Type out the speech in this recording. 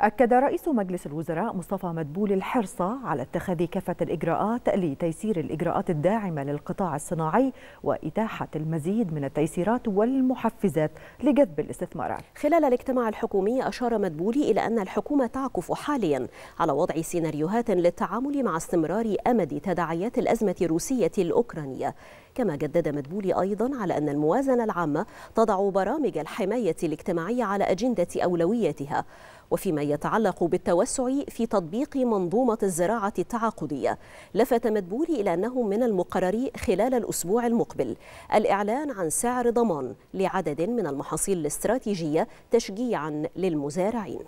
أكد رئيس مجلس الوزراء مصطفى مدبول الحرص على اتخاذ كافة الإجراءات لتيسير الإجراءات الداعمة للقطاع الصناعي وإتاحة المزيد من التيسيرات والمحفزات لجذب الاستثمارات. خلال الاجتماع الحكومي أشار مدبولي إلى أن الحكومة تعكف حاليا على وضع سيناريوهات للتعامل مع استمرار أمد تداعيات الأزمة الروسية الأوكرانية. كما جدد مدبولي أيضا على أن الموازنة العامة تضع برامج الحماية الاجتماعية على أجندة أولوياتها وفيما يتعلق بالتوسع في تطبيق منظومة الزراعة التعاقدية لفت مدبولي إلى أنه من المقرر خلال الأسبوع المقبل الإعلان عن سعر ضمان لعدد من المحاصيل الاستراتيجية تشجيعا للمزارعين